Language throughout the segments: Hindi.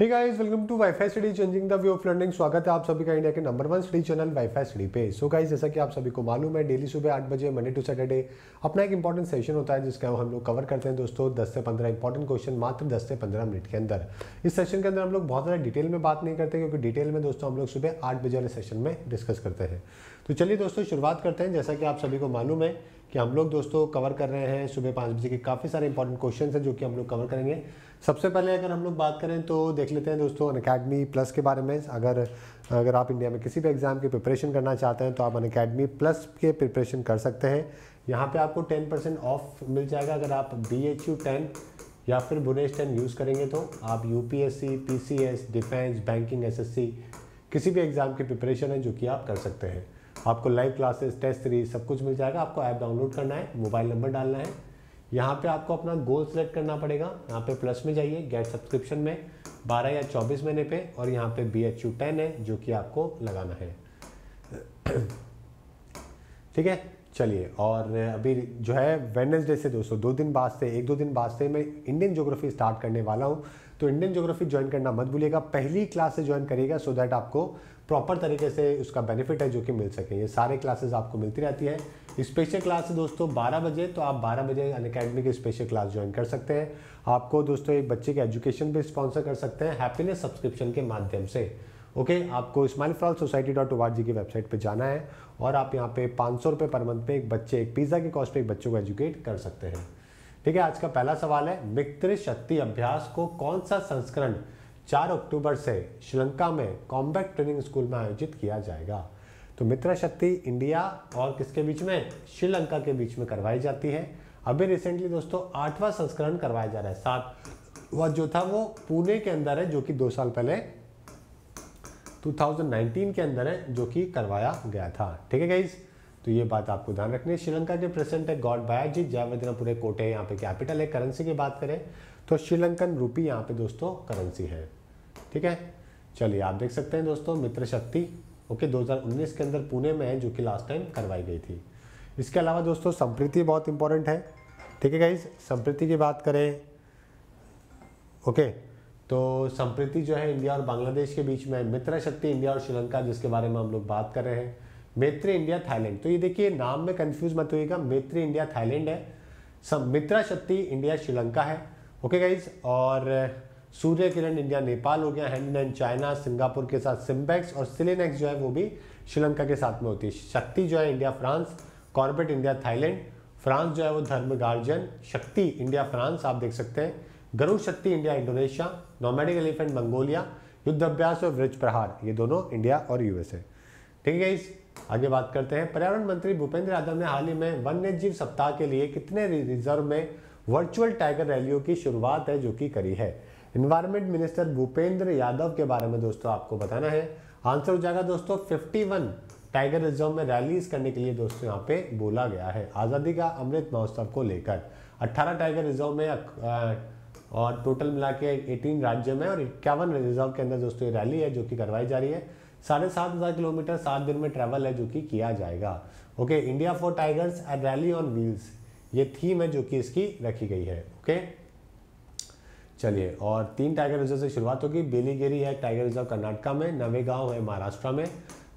Hey guys welcome to WiFi study changing the view of learning स्वागत है आप सभी का इंडिया के number one study channel WiFi study पे सो so गाइस जैसा कि आप सभी को मालूम है डेली सुबह आठ बजे मंडे टू सैटरडे अपना एक इंपॉर्टेंट सेशन होता है जिसका हम लोग कवर करते हैं दोस्तों दस से पंद्रह इंपॉर्टेंट क्वेश्चन मात्र दस से पंद्रह मिनट के अंदर इस सेशन के अंदर हम लोग बहुत ज़्यादा डिटेल में बात नहीं करते क्योंकि डिटेल में दोस्तों हम लोग सुबह आठ बजे वाले सेशन में डिस्कस करते हैं तो चलिए दोस्तों शुरुआत करते हैं जैसा कि आप सभी को मालूम है कि हम लोग दोस्तों कवर कर रहे हैं सुबह पाँच बजे के काफ़ी सारे इंपॉर्टेंट क्वेश्चन हैं जो कि हम लोग कवर करेंगे सबसे पहले अगर हम लोग बात करें तो देख लेते हैं दोस्तों अन अकेडमी प्लस के बारे में अगर अगर आप इंडिया में किसी भी एग्ज़ाम की प्रिपरेशन करना चाहते हैं तो आप अन अकेडमी प्लस के प्रिपरेशन कर सकते हैं यहाँ पे आपको टेन परसेंट ऑफ मिल जाएगा अगर आप बी एच यू टेन या फिर बुनेश टेन यूज़ करेंगे तो आप U P S C P C S defence banking S S C किसी भी एग्ज़ाम की प्रिपरेशन है जो कि आप कर सकते हैं आपको लाइव क्लासेस टेस्ट सीरीज सब कुछ मिल जाएगा आपको ऐप डाउनलोड करना है मोबाइल नंबर डालना है यहाँ पे आपको अपना गोल सेलेक्ट करना पड़ेगा यहाँ पे प्लस में जाइए गेट सब्सक्रिप्शन में 12 या 24 महीने पे और यहाँ पे बी एच यू टेन है जो कि आपको लगाना है ठीक है चलिए और अभी जो है वेनसडे से दोस्तों दो दिन बाद से एक दो दिन बाद से मैं इंडियन ज्योग्राफी स्टार्ट करने वाला हूँ तो इंडियन ज्योग्राफी ज्वाइन करना मत भूलिएगा पहली क्लास से ज्वाइन करिएगा सो दैट आपको प्रॉपर तरीके से उसका बेनिफिट है जो कि मिल सके ये सारे क्लासेस आपको मिलती रहती है स्पेशल क्लास है दोस्तों 12 बजे तो आप 12 बजे अन अकेडमी की स्पेशल क्लास ज्वाइन कर सकते हैं आपको दोस्तों एक बच्चे के एजुकेशन भी स्पॉन्सर कर सकते हैं हैप्पीनेस सब्सक्रिप्शन के माध्यम से ओके okay, आपको स्माइल फ्रॉल सोसाइटी डॉट ओ की वेबसाइट पे जाना है और आप यहाँ पे पाँच सौ रुपये पर मंथ पे एक बच्चे एक पिज़्ज़ा के कॉस्ट पे एक बच्चों को एजुकेट कर सकते हैं ठीक है आज का पहला सवाल है मित्र शक्ति अभ्यास को कौन सा संस्करण 4 अक्टूबर से श्रीलंका में कॉम्बैक्ट ट्रेनिंग स्कूल में आयोजित किया जाएगा तो मित्र शक्ति इंडिया और किसके बीच में श्रीलंका के बीच में करवाई जाती है अभी रिसेंटली दोस्तों आठवां संस्करण करवाया जा रहा है सात वह जो था वो पुणे के अंदर है जो कि दो साल पहले 2019 के अंदर है जो कि करवाया गया था ठीक है गाइज़ तो ये बात आपको ध्यान रखनी है श्रीलंका के प्रेसिडेंट है गॉड बयाजी पूरे कोटे यहाँ पे कैपिटल है करेंसी की बात करें तो श्रीलंकन रूपी यहाँ पे दोस्तों करेंसी है ठीक है चलिए आप देख सकते हैं दोस्तों मित्र शक्ति ओके 2019 के अंदर पुणे में है जो कि लास्ट टाइम करवाई गई थी इसके अलावा दोस्तों संप्रीति बहुत इंपॉर्टेंट है ठीक है गाइज संप्रीति की बात करें ओके तो संप्रीति जो है इंडिया और बांग्लादेश के बीच में मित्र शक्ति इंडिया और श्रीलंका जिसके बारे में हम लोग बात कर रहे हैं मेत्र इंडिया थाईलैंड तो ये देखिए नाम में कंफ्यूज मत होइएगा मेत्र इंडिया थाईलैंड है सब मित्रा शक्ति इंडिया श्रीलंका है ओके गाइज और सूर्य किरण इंडिया नेपाल हो गया हैंड एंड चाइना सिंगापुर के साथ सिम्बैक्स और सिलेनेक्स जो है वो भी श्रीलंका के साथ में होती है शक्ति जो है इंडिया फ्रांस कॉर्बेट इंडिया थाईलैंड फ्रांस जो है वो धर्म गार्जियन शक्ति इंडिया फ्रांस आप देख सकते हैं Garuda Shakti India Indonesia nomadic elephant Mongolia Yudh Abhyas और ब्रज प्रहार ये दोनों इंडिया और यूएस है ठीक है इस आगे बात करते हैं पर्यावरण मंत्री भूपेंद्र यादव ने हाल ही में वन्य जीव सप्ताह के लिए कितने रिजर्व में वर्चुअल टाइगर रैलियों की शुरुआत है जो कि करी है इन्वायरमेंट मिनिस्टर भूपेंद्र यादव के बारे में दोस्तों आपको बताना है आंसर हो जाएगा दोस्तों 51 टाइगर रिजर्व में रैलीज करने के लिए दोस्तों यहाँ पे बोला गया है आज़ादी का अमृत महोत्सव को लेकर 18 टाइगर रिजर्व में और टोटल मिला के एटीन राज्य में और इक्यावन रिजर्व के अंदर दोस्तों ये रैली है जो कि करवाई जा रही है साढ़े सात हज़ार किलोमीटर सात दिन में ट्रैवल है जो कि किया जाएगा okay India for tigers and rally on wheels ये थीम है जो कि इसकी रखी गई है ओके चलिए और तीन टाइगर रिजर्व से शुरुआत होगी बेलीगेरी है टाइगर रिजर्व कर्नाटका में नवेगांव है महाराष्ट्र में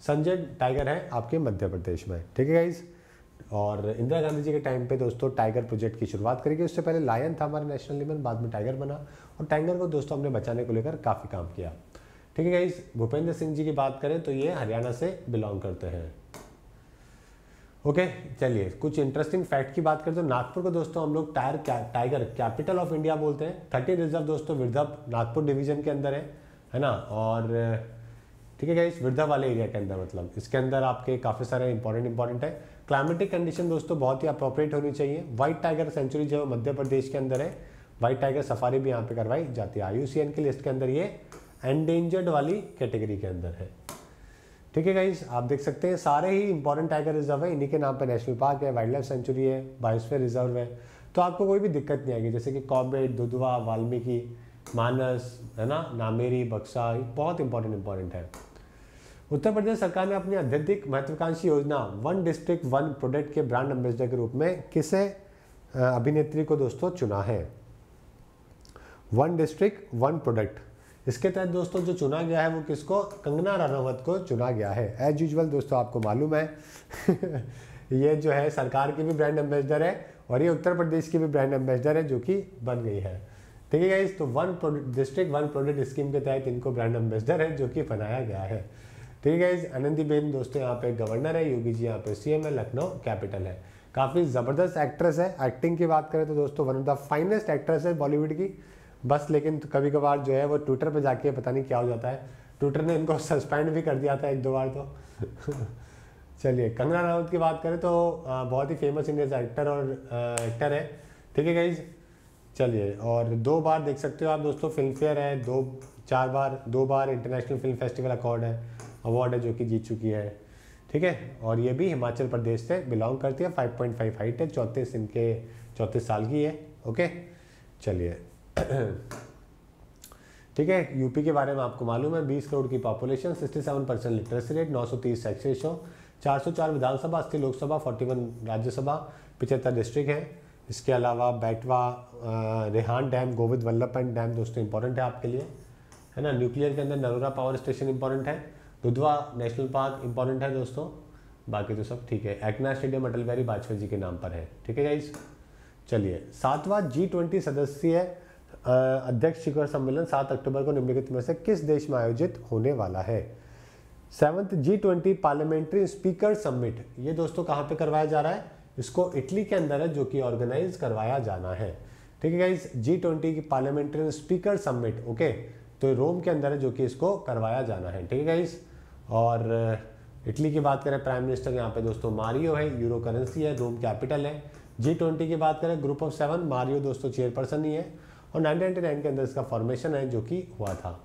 संजय टाइगर है आपके मध्य प्रदेश में ठीक है गाइज़ और इंदिरा गांधी जी के टाइम पे दोस्तों टाइगर प्रोजेक्ट की शुरुआत करेगी उससे पहले लायन था हमारे नेशनल लेवल बाद में टाइगर बना और टाइगर को दोस्तों हमने बचाने को लेकर काफ़ी काम किया ठीक है गाइज भूपेंद्र सिंह जी की बात करें तो ये हरियाणा से बिलोंग करते हैं ओके okay, चलिए कुछ इंटरेस्टिंग फैक्ट की बात करें तो नागपुर को दोस्तों हम लोग टायर क्या, टाइगर कैपिटल ऑफ इंडिया बोलते हैं थर्टी रिजर्व दोस्तों विदर्भ नागपुर डिवीजन के अंदर है है ना और ठीक है गाइस विदर्भ वाले एरिया के अंदर मतलब इसके अंदर आपके काफ़ी सारे इंपॉर्टेंट इंपॉर्टेंट है क्लाइमेटिक कंडीशन दोस्तों बहुत ही अप्रोप्रिएट होनी चाहिए व्हाइट टाइगर सेंचुरी जो है मध्य प्रदेश के अंदर है व्हाइट टाइगर सफारी भी यहाँ पे करवाई जाती है आई के लिस्ट के अंदर ये एंडेंजर्ड वाली कैटेगरी के अंदर है ठीक है गाइज आप देख सकते हैं सारे ही इंपॉर्टेंट टाइगर रिजर्व है इन्हीं के नाम पे नेशनल पार्क है वाइल्ड लाइफ सेंचुरी है बायोस्फीयर रिजर्व है तो आपको कोई भी दिक्कत नहीं आएगी जैसे कि कॉम्बेट दुधवा वाल्मीकि मानस है ना नामेरी बक्सा बहुत इंपॉर्टेंट इंपॉर्टेंट है उत्तर प्रदेश सरकार ने अपनी अत्यधिक महत्वाकांक्षी योजना वन डिस्ट्रिक्ट वन प्रोडक्ट के ब्रांड एम्बेसडर के रूप में किसे अभिनेत्री को दोस्तों चुना है वन डिस्ट्रिक्ट वन प्रोडक्ट इसके तहत दोस्तों जो चुना गया है वो किसको कंगना रनावत को चुना गया है एज यूजल दोस्तों आपको मालूम है ये जो है सरकार की भी ब्रांड एम्बेसडर है और ये उत्तर प्रदेश की भी ब्रांड एम्बेसडर है जो कि बन गई है ठीक है इस तो one product district one product scheme के तहत इनको ब्रांड एम्बेसडर है जो कि बनाया गया है ठीक है इस आनंदीबेन दोस्तों यहाँ पे गवर्नर है योगी जी यहाँ पे सीएम है लखनऊ कैपिटल है काफ़ी ज़बरदस्त एक्ट्रेस है एक्टिंग की बात करें तो दोस्तों one of the finest actress है बॉलीवुड की बस लेकिन कभी कभार जो है वो ट्विटर पे जाके पता नहीं क्या हो जाता है ट्विटर ने इनको सस्पेंड भी कर दिया था एक दो बार तो चलिए कंगना रावत की बात करें तो बहुत ही फेमस इंडियज एक्टर और एक्टर है ठीक है गाइज चलिए और दो बार देख सकते हो आप दोस्तों फिल्म फेयर है दो चार बार दो बार इंटरनेशनल फिल्म फेस्टिवल अकॉर्ड है अवार्ड है जो कि जीत चुकी है ठीक है और ये भी हिमाचल प्रदेश से बिलोंग करती है फाइव पॉइंट फाइव हाइट है चौंतीस इनके चौंतीस साल की है ओके चलिए ठीक है यूपी के बारे में आपको मालूम है 20 करोड़ की पॉपुलेशन 67 परसेंट लिटरेसी रेट 930 चार सौ चार विधानसभा अस्सी लोकसभा 41 राज्यसभा पिछहत्तर डिस्ट्रिक्ट हैं इसके अलावा बैटवा रेहान डैम गोविंद वल्लभन डैम दोस्तों इंपॉर्टेंट है आपके लिए है ना न्यूक्लियर के अंदर नरोरा पावर स्टेशन इंपॉर्टेंट है दुधवा नेशनल पार्क इंपॉर्टेंट है दोस्तों बाकी तो सब ठीक है एक्ना स्टेडियम अटल बिहारी वाजपेयी जी के नाम पर है ठीक है गाइज चलिए सातवां जी ट्वेंटी सदस्य अध्यक्ष शिखर सम्मेलन सात अक्टूबर को निम्नलिखित में से किस देश में आयोजित होने वाला है seventh G twenty parliamentary speaker summit ये दोस्तों कहाँ पे करवाया जा रहा है इसको इटली के अंदर है जो कि ऑर्गेनाइज करवाया जाना है ठीक है इस जी ट्वेंटी की पार्लियामेंट्री स्पीकर समिट ओके तो रोम के अंदर है जो कि इसको करवाया जाना है ठीक है इस और इटली की बात करें प्राइम मिनिस्टर यहाँ पे दोस्तों मारियो है यूरो करेंसी है रोम कैपिटल है जी ट्वेंटी की बात करें ग्रुप ऑफ सेवन मारियो दोस्तों चेयरपर्सन ही है और 1999 के अंदर इसका फॉर्मेशन है जो कि हुआ था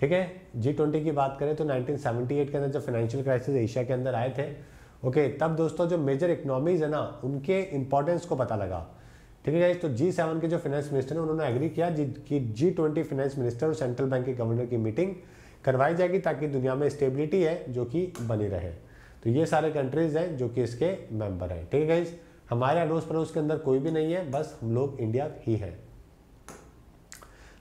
ठीक है जी ट्वेंटी की बात करें तो 1978 के अंदर जब फाइनेंशियल क्राइसिस एशिया के अंदर आए थे ओके तब दोस्तों जो मेजर इकोनॉमीज है ना उनके इंपॉर्टेंस को पता लगा ठीक है तो जी सेवन के जो फाइनेंस मिनिस्टर हैं उन्होंने एग्री किया जी कि जी ट्वेंटी फाइनेंस मिनिस्टर और सेंट्रल बैंक के गवर्नर की मीटिंग करवाई जाएगी ताकि दुनिया में स्टेबिलिटी है जो कि बनी रहे तो ये सारे कंट्रीज हैं जो कि इसके मेंबर हैं ठीक है हमारे अड़ोस पड़ोस के अंदर कोई भी नहीं है बस हम लोग इंडिया ही हैं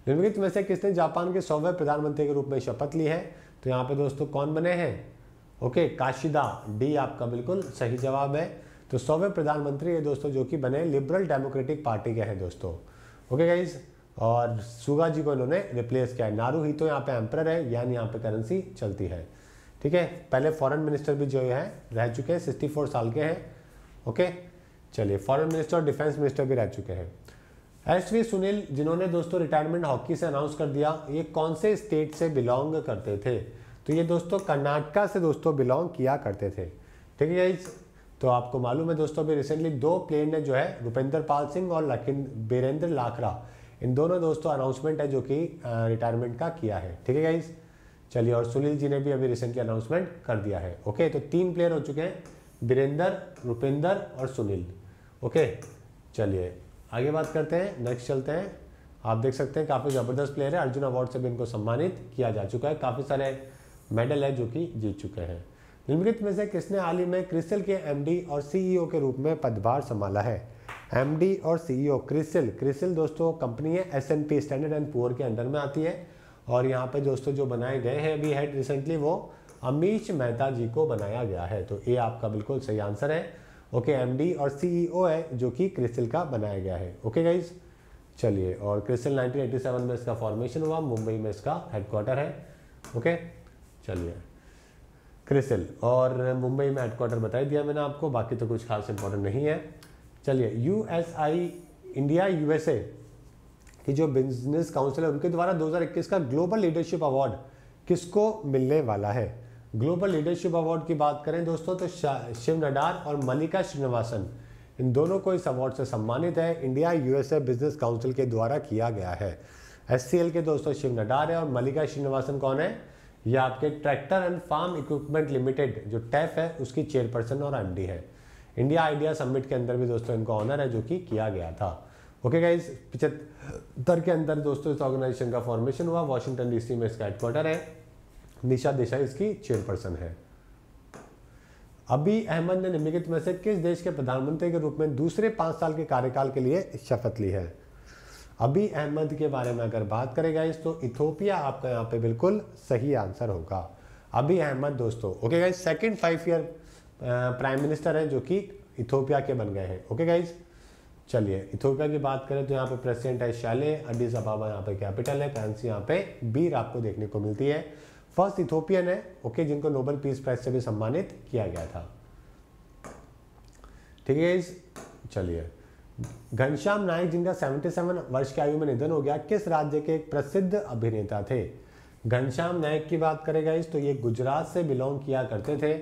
निम्नलिखित में से किसने जापान के सौवे प्रधानमंत्री के रूप में शपथ ली है तो यहाँ पे दोस्तों कौन बने हैं ओके काशिदा डी आपका बिल्कुल सही जवाब है तो सौवे प्रधानमंत्री है दोस्तों जो कि बने लिबरल डेमोक्रेटिक पार्टी के हैं दोस्तों ओके गाइज और सुगा जी को इन्होंने रिप्लेस किया है नारू ही तो यहाँ पे एम्पर है यानी यहाँ पे करेंसी चलती है ठीक है पहले फॉरेन मिनिस्टर भी जो है रह चुके हैं सिक्सटी फोर साल के हैं ओके चलिए फॉरेन मिनिस्टर और डिफेंस मिनिस्टर भी रह चुके हैं एस वी सुनील जिन्होंने दोस्तों रिटायरमेंट हॉकी से अनाउंस कर दिया ये कौन से स्टेट से बिलोंग करते थे तो ये दोस्तों कर्नाटका से दोस्तों बिलोंग किया करते थे ठीक है तो आपको मालूम है दोस्तों अभी रिसेंटली दो प्लेयर ने जो है रुपेंद्र पाल सिंह और बीरेंद्र लाखरा इन दोनों दोस्तों अनाउंसमेंट है जो कि रिटायरमेंट का किया है ठीक है गाइज चलिए और सुनील जी ने भी अभी रिसेंटली अनाउंसमेंट कर दिया है ओके तो तीन प्लेयर हो चुके हैं बीरेंद्र रुपेंद्र और सुनील ओके चलिए आगे बात करते हैं नेक्स्ट चलते हैं आप देख सकते हैं काफ़ी ज़बरदस्त प्लेयर है अर्जुन अवार्ड से भी इनको सम्मानित किया जा चुका है काफ़ी सारे मेडल है जो कि जीत चुके हैं निम्नलिखित में से किसने हाल ही में क्रिसल के एमडी और सीईओ e के रूप में पदभार संभाला है एमडी और सीईओ e क्रिसल क्रिसल दोस्तों कंपनी है S n P standard and poor के अंडर में आती है और यहाँ पे दोस्तों जो बनाए गए हैं अभी हेड रिसेंटली वो अमीश मेहता जी को बनाया गया है तो ये आपका बिल्कुल सही आंसर है ओके okay, एमडी और सीईओ e है जो कि क्रिसिल का बनाया गया है ओके गाइज चलिए और क्रिसिल 1987 में इसका फॉर्मेशन हुआ मुंबई में इसका हेडक्वार्टर है ओके okay? चलिए क्रिसिल और मुंबई में हेडक्वार्टर बता दिया मैंने आपको बाकी तो कुछ खास इंपॉर्टेंट नहीं है चलिए यू इंडिया यूएसए की जो बिजनेस काउंसिल है उनके द्वारा दो का ग्लोबल लीडरशिप अवार्ड किसको मिलने वाला है ग्लोबल लीडरशिप अवार्ड की बात करें दोस्तों तो शिव नडार और मल्लिका श्रीनिवासन इन दोनों को इस अवार्ड से सम्मानित है इंडिया यूएसए बिजनेस काउंसिल के द्वारा किया गया है एस के दोस्तों शिव नडार है और मल्लिका श्रीनिवासन कौन है यह आपके tractor and farm equipment limited जो टैफ है उसकी चेयरपर्सन और एम है इंडिया आइडिया समिट के अंदर भी दोस्तों इनका ऑनर है जो कि किया गया था ओके गाइज पिछहत्तर के अंदर दोस्तों इस ऑर्गेनाइजेशन का फॉर्मेशन हुआ वॉशिंगटन डीसी में इसका हेडक्वार्टर है निशा देसाई उसकी चेयरपर्सन है अभी अहमद ने निम्नलिखित में से किस देश के प्रधानमंत्री के रूप में दूसरे पांच साल के कार्यकाल के लिए शपथ ली है अभी अहमद के बारे में अगर बात करेगा इस तो इथोपिया आपका यहाँ पे बिल्कुल सही आंसर होगा अभी अहमद दोस्तों okay guys second five year prime minister है जो कि इथोपिया के बन गए हैं ओके गाइज चलिए इथोपिया की बात करें तो यहाँ पे प्रेसिडेंट है शाले अडिस अबाबा यहाँ पे कैपिटल है करेंसी यहाँ पे बीर आपको देखने को मिलती है फर्स्ट इथोपियन है ओके जिनको नोबल पीस प्राइज से भी सम्मानित किया गया था ठीक है चलिए घनश्याम नायक जिनका 77 वर्ष की आयु में निधन हो गया किस राज्य के एक प्रसिद्ध अभिनेता थे घनश्याम नायक की बात करेगा इस तो ये गुजरात से बिलोंग किया करते थे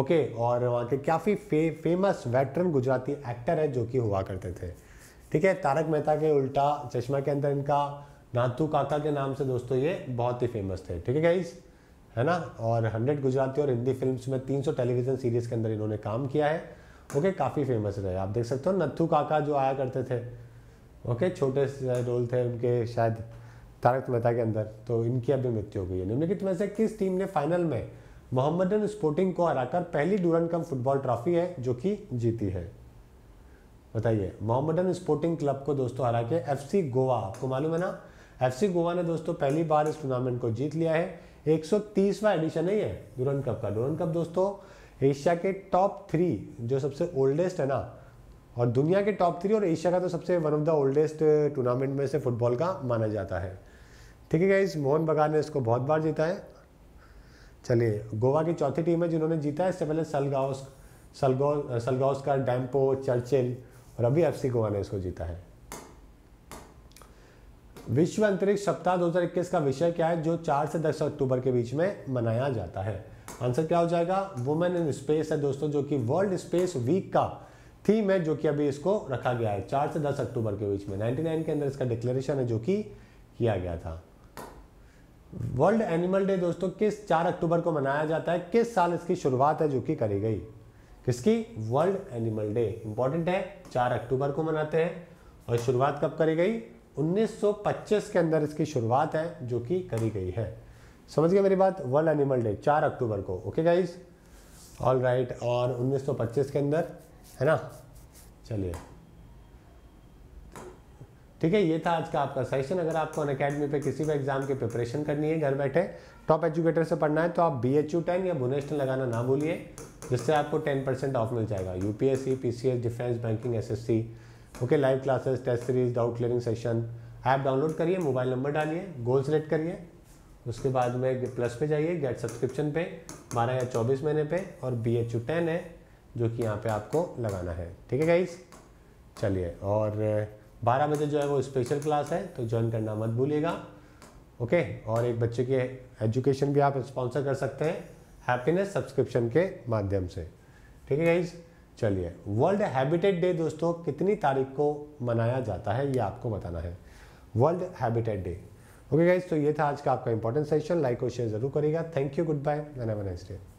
ओके और वहाँ के काफ़ी फे, फेमस वेटरन गुजराती एक्टर है जो कि हुआ करते थे ठीक है तारक मेहता के उल्टा चश्मा के अंदर इनका नातू काका के नाम से दोस्तों ये बहुत ही फेमस थे ठीक है गाइज़ है ना और 100 गुजराती और हिंदी फिल्म्स में 300 टेलीविज़न सीरीज़ के अंदर इन्होंने काम किया है ओके काफ़ी फेमस रहे आप देख सकते हो नत्थू काका जो आया करते थे ओके छोटे रोल थे उनके शायद तारक मेहता के अंदर तो इनकी अभी मृत्यु हो गई है निम्नलिखित में से किस टीम ने फाइनल में मोहम्मदन स्पोर्टिंग को हराकर पहली डूरन कम फुटबॉल ट्रॉफी है जो कि जीती है बताइए मोहम्मदन स्पोर्टिंग क्लब को दोस्तों हरा के एफ गोवा आपको मालूम है ना एफ गोवा ने दोस्तों पहली बार इस टूर्नामेंट को जीत लिया है 130वां एडिशन है ये डूरन कप का डूरन कप दोस्तों एशिया के टॉप थ्री जो सबसे ओल्डेस्ट है ना और दुनिया के टॉप थ्री और एशिया का तो सबसे one of the oldest tournament में से फुटबॉल का माना जाता है ठीक है गाइज मोहन बगान ने इसको बहुत बार जीता है चलिए गोवा की चौथी टीम है जिन्होंने जीता है इससे पहले सलगाउस सलगो सलगाउस का डैम्पो चर्चिल और अभी एफ गोवा ने इसको जीता है विश्व अंतरिक्ष सप्ताह 2021 का विषय क्या है जो 4 से 10 अक्टूबर के बीच में मनाया जाता है आंसर क्या हो जाएगा वुमेन इन स्पेस है दोस्तों जो कि वर्ल्ड स्पेस वीक का थीम है जो कि अभी इसको रखा गया है 4 से 10 अक्टूबर के बीच में 99 के अंदर इसका डिक्लेरेशन है जो कि किया गया था वर्ल्ड एनिमल डे दोस्तों किस चार अक्टूबर को मनाया जाता है किस साल इसकी शुरुआत है जो कि करी गई किसकी वर्ल्ड एनिमल डे इंपॉर्टेंट है चार अक्टूबर को मनाते हैं और शुरुआत कब करी गई 1925 के अंदर इसकी शुरुआत है जो कि करी गई है समझ गए मेरी बात वर्ल्ड एनिमल डे 4 अक्टूबर को ओके गाइज ऑल राइट और 1925 के अंदर है ना चलिए ठीक है ये था आज का आपका सेशन अगर आपको अन अकेडमी पर किसी भी एग्जाम की प्रिपरेशन करनी है घर बैठे टॉप एजुकेटर से पढ़ना है तो आप बी एच यू टेन या भुवनेश्वर लगाना ना भूलिए जिससे आपको टेन परसेंट ऑफ मिल जाएगा UPSC PCS defence banking SSC okay live classes test series doubt clearing session app download करिए मोबाइल नंबर डालिए गोल सेलेक्ट करिए उसके बाद में प्लस पे जाइए गेट सब्सक्रिप्शन पे बारह या चौबीस महीने पे और बी एच यू टेन है जो कि यहाँ पे आपको लगाना है ठीक है गाइज चलिए और बारह बजे जो है वो स्पेशल क्लास है तो ज्वाइन करना मत भूलिएगा ओके और एक बच्चे के एजुकेशन भी आप स्पॉन्सर कर सकते हैं हैप्पीनेस सब्सक्रिप्शन के माध्यम से ठीक है गाइज़ चलिए वर्ल्ड हैबिटेट डे दोस्तों कितनी तारीख को मनाया जाता है ये आपको बताना है world habitat day okay guys तो ये था आज का आपका इंपॉर्टेंट सेशन लाइक और शेयर जरूर करेगा thank you goodbye and day